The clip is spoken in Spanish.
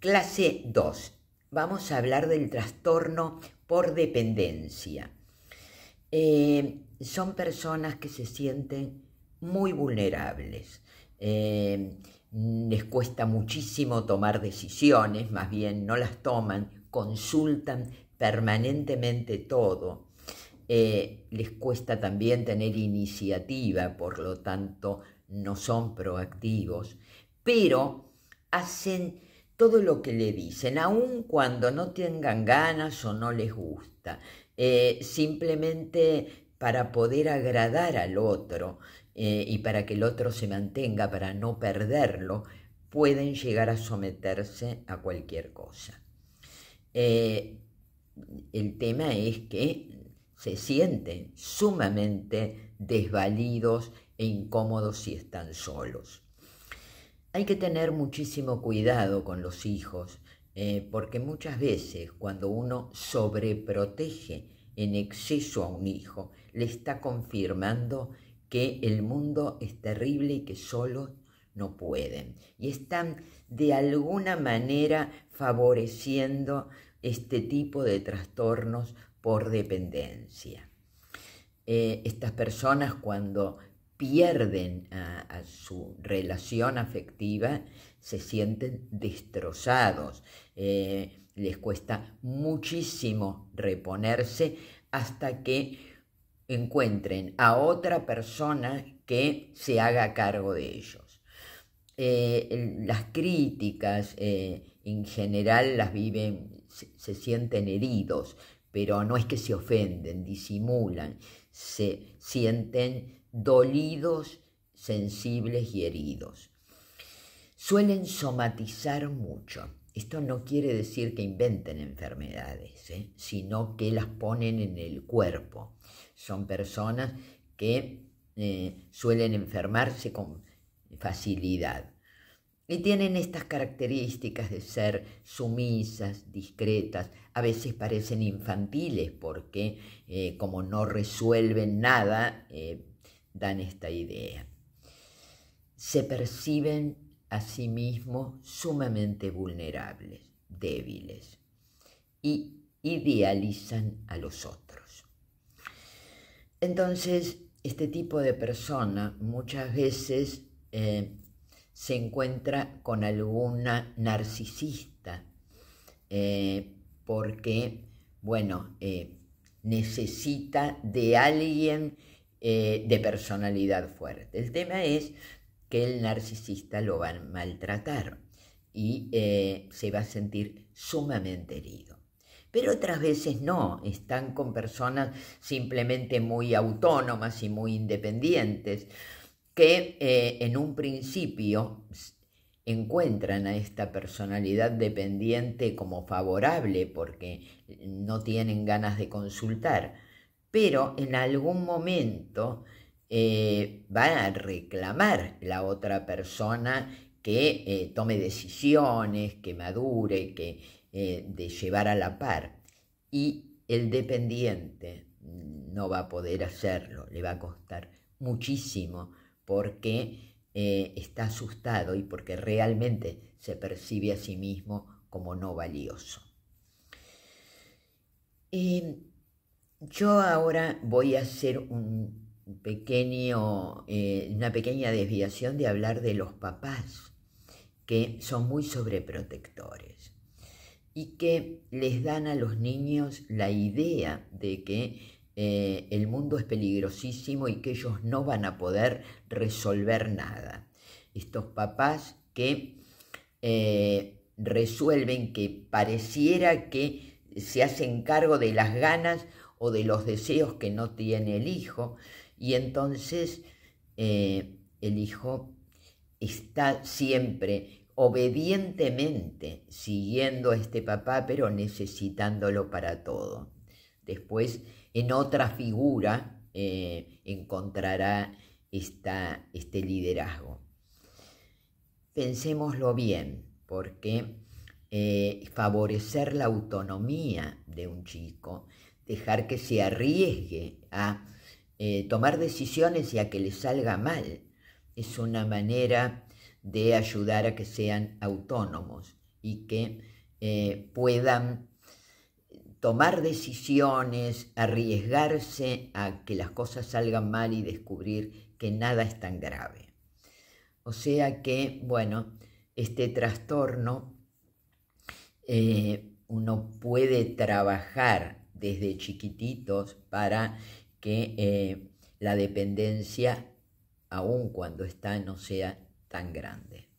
Clase 2. Vamos a hablar del trastorno por dependencia. Eh, son personas que se sienten muy vulnerables. Eh, les cuesta muchísimo tomar decisiones, más bien no las toman, consultan permanentemente todo. Eh, les cuesta también tener iniciativa, por lo tanto no son proactivos, pero hacen todo lo que le dicen, aun cuando no tengan ganas o no les gusta, eh, simplemente para poder agradar al otro eh, y para que el otro se mantenga, para no perderlo, pueden llegar a someterse a cualquier cosa. Eh, el tema es que se sienten sumamente desvalidos e incómodos si están solos. Hay que tener muchísimo cuidado con los hijos, eh, porque muchas veces cuando uno sobreprotege en exceso a un hijo, le está confirmando que el mundo es terrible y que solo no pueden. Y están de alguna manera favoreciendo este tipo de trastornos por dependencia. Eh, estas personas cuando pierden a, su relación afectiva, se sienten destrozados, eh, les cuesta muchísimo reponerse hasta que encuentren a otra persona que se haga cargo de ellos. Eh, las críticas eh, en general las viven, se sienten heridos, pero no es que se ofenden, disimulan, se sienten dolidos, sensibles y heridos. Suelen somatizar mucho. Esto no quiere decir que inventen enfermedades, ¿eh? sino que las ponen en el cuerpo. Son personas que eh, suelen enfermarse con facilidad. Y tienen estas características de ser sumisas, discretas, a veces parecen infantiles porque eh, como no resuelven nada, eh, dan esta idea. Se perciben a sí mismos sumamente vulnerables, débiles y idealizan a los otros. Entonces, este tipo de persona muchas veces eh, se encuentra con alguna narcisista, eh, porque, bueno, eh, necesita de alguien eh, de personalidad fuerte. El tema es que el narcisista lo va a maltratar y se va a sentir sumamente herido pero otras veces no, están con personas simplemente muy autónomas y muy independientes, que eh, en un principio encuentran a esta personalidad dependiente como favorable porque no tienen ganas de consultar, pero en algún momento van eh, va a reclamar la otra persona que eh, tome decisiones, que madure, que de llevar a la par. Y el dependiente no va a poder hacerlo, le va a costar muchísimo porque eh, está asustado y porque realmente se percibe a sí mismo como no valioso. Eh, yo ahora voy a hacer un pequeño, eh, una pequeña desviación de hablar de los papás, que son muy sobreprotectores y que les dan a los niños la idea de que eh, el mundo es peligrosísimo y que ellos no van a poder resolver nada. Estos papás que eh, resuelven que pareciera que se hacen cargo de las ganas o de los deseos que no tiene el hijo y entonces eh, el hijo está siempre obedientemente siguiendo a este papá pero necesitándolo para todo. Después, en otra figura, eh, encontrará esta, este liderazgo. Pensémoslo bien, porque eh, favorecer la autonomía de un chico, dejar que se arriesgue a eh, tomar decisiones y a que le salga mal, es una manera de ayudar a que sean autónomos y que puedan tomar decisiones, arriesgarse a que las cosas salgan mal y descubrir que nada es tan grave. O sea que, bueno, este trastorno eh, uno puede trabajar desde chiquititos para que eh, la dependencia, aun cuando está, no sea tan grande.